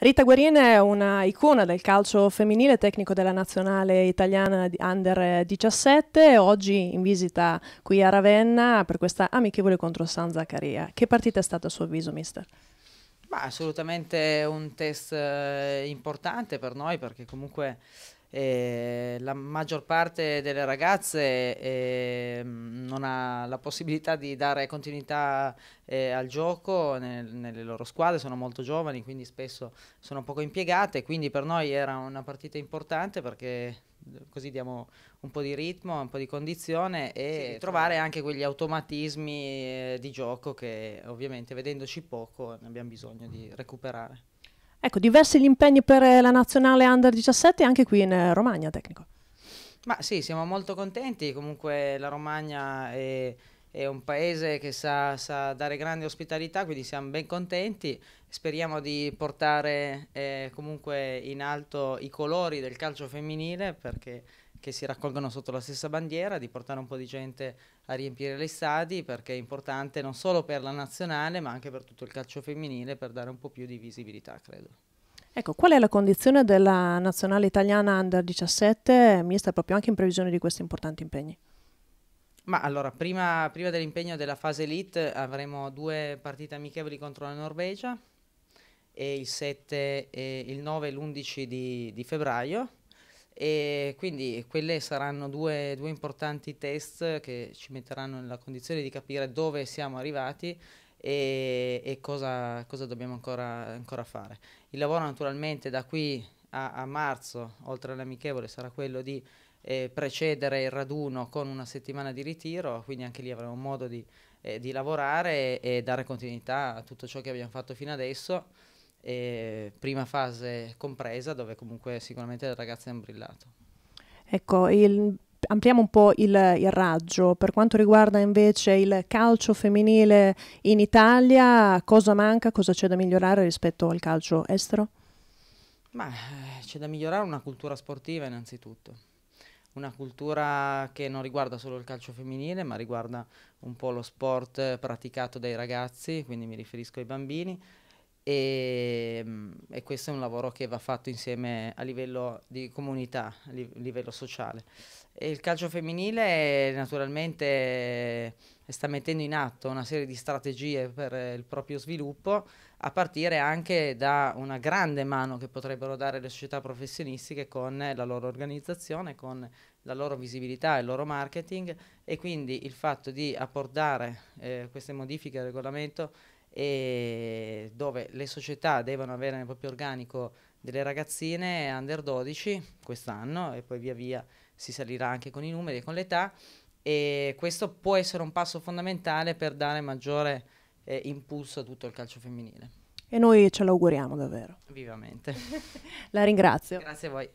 Rita Guerin è una icona del calcio femminile, tecnico della nazionale italiana Under 17, oggi in visita qui a Ravenna per questa amichevole contro San Zaccaria. Che partita è stata a suo avviso, mister? Ma assolutamente un test eh, importante per noi perché comunque eh, la maggior parte delle ragazze eh, non ha la possibilità di dare continuità eh, al gioco nel, nelle loro squadre, sono molto giovani quindi spesso sono poco impiegate, quindi per noi era una partita importante perché così diamo un po' di ritmo, un po' di condizione e sì, trovare sì. anche quegli automatismi eh, di gioco che ovviamente vedendoci poco ne abbiamo bisogno di recuperare. Ecco, diversi gli impegni per eh, la nazionale under 17 anche qui in eh, Romagna, tecnico. Ma sì, siamo molto contenti, comunque la Romagna è è un paese che sa, sa, dare grande ospitalità, quindi siamo ben contenti. Speriamo di portare eh, comunque in alto i colori del calcio femminile perché che si raccolgono sotto la stessa bandiera, di portare un po' di gente a riempire le stadi perché è importante non solo per la nazionale ma anche per tutto il calcio femminile per dare un po' più di visibilità, credo. Ecco, qual è la condizione della nazionale italiana under 17 mista proprio anche in previsione di questi importanti impegni? Ma allora, prima, prima dell'impegno della fase elite avremo due partite amichevoli contro la Norvegia, e il 7, e il 9 e l'11 di, di, febbraio. E quindi quelle saranno due, due importanti test che ci metteranno nella condizione di capire dove siamo arrivati e, e cosa, cosa, dobbiamo ancora, ancora, fare. Il lavoro naturalmente da qui a, a marzo, oltre all'amichevole, sarà quello di eh, precedere il raduno con una settimana di ritiro, quindi anche lì avremo modo di, eh, di lavorare e dare continuità a tutto ciò che abbiamo fatto fino adesso, eh, prima fase compresa, dove comunque sicuramente le ragazze hanno brillato. Ecco, il, ampliamo un po' il, il, raggio. Per quanto riguarda invece il calcio femminile in Italia, cosa manca, cosa c'è da migliorare rispetto al calcio estero? Ma eh, c'è da migliorare una cultura sportiva innanzitutto una cultura che non riguarda solo il calcio femminile, ma riguarda un po' lo sport praticato dai ragazzi, quindi mi riferisco ai bambini. E, ehm, e, questo è un lavoro che va fatto insieme a livello di comunità, a livello sociale. E il calcio femminile naturalmente eh, sta mettendo in atto una serie di strategie per il proprio sviluppo, a partire anche da una grande mano che potrebbero dare le società professionistiche con la loro organizzazione, con la loro visibilità e il loro marketing e quindi il fatto di apportare eh, queste modifiche al regolamento e dove le società devono avere nel proprio organico delle ragazzine under 12 quest'anno e poi via via si salirà anche con i numeri e con l'età e questo può essere un passo fondamentale per dare maggiore eh, impulso a tutto il calcio femminile. E noi ce l'auguriamo davvero. Vivamente. La ringrazio. Grazie a voi.